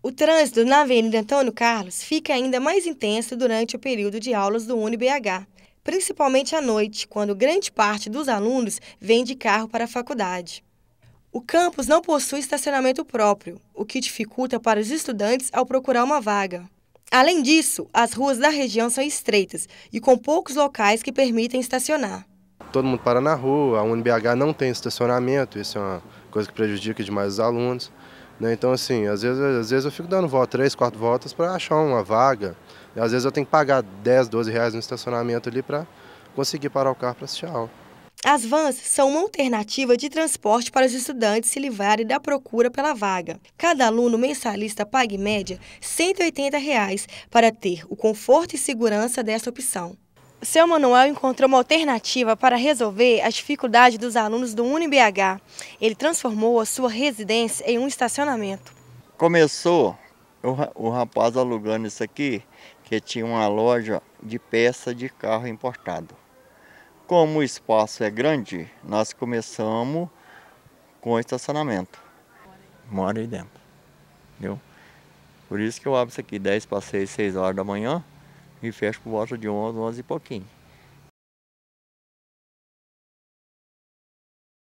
O trânsito na Avenida Antônio Carlos fica ainda mais intenso durante o período de aulas do UniBH, principalmente à noite, quando grande parte dos alunos vem de carro para a faculdade. O campus não possui estacionamento próprio, o que dificulta para os estudantes ao procurar uma vaga. Além disso, as ruas da região são estreitas e com poucos locais que permitem estacionar. Todo mundo para na rua, a UNBH não tem estacionamento, isso é uma coisa que prejudica demais os alunos. Né? Então, assim, às vezes, às vezes eu fico dando volta, três, quatro voltas para achar uma vaga. E às vezes eu tenho que pagar 10, 12 reais no estacionamento ali para conseguir parar o carro para assistir a aula. As vans são uma alternativa de transporte para os estudantes se livrarem da procura pela vaga. Cada aluno mensalista paga em média R$ 180 reais para ter o conforto e segurança dessa opção. Seu Manuel encontrou uma alternativa para resolver a dificuldade dos alunos do UniBH. Ele transformou a sua residência em um estacionamento. Começou o, rapaz alugando isso aqui, que tinha uma loja de peça de carro importado. Como o espaço é grande, nós começamos com o estacionamento. Mora aí dentro, viu? Por isso que eu abro isso aqui 10 para 6, 6 horas da manhã, e fecho por volta de 11, 11 e pouquinho.